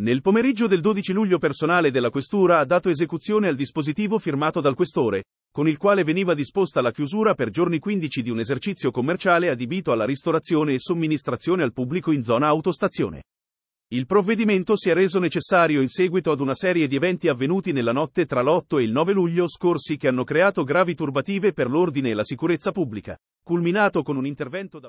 Nel pomeriggio del 12 luglio personale della Questura ha dato esecuzione al dispositivo firmato dal Questore, con il quale veniva disposta la chiusura per giorni 15 di un esercizio commerciale adibito alla ristorazione e somministrazione al pubblico in zona autostazione. Il provvedimento si è reso necessario in seguito ad una serie di eventi avvenuti nella notte tra l'8 e il 9 luglio scorsi che hanno creato gravi turbative per l'ordine e la sicurezza pubblica, culminato con un intervento da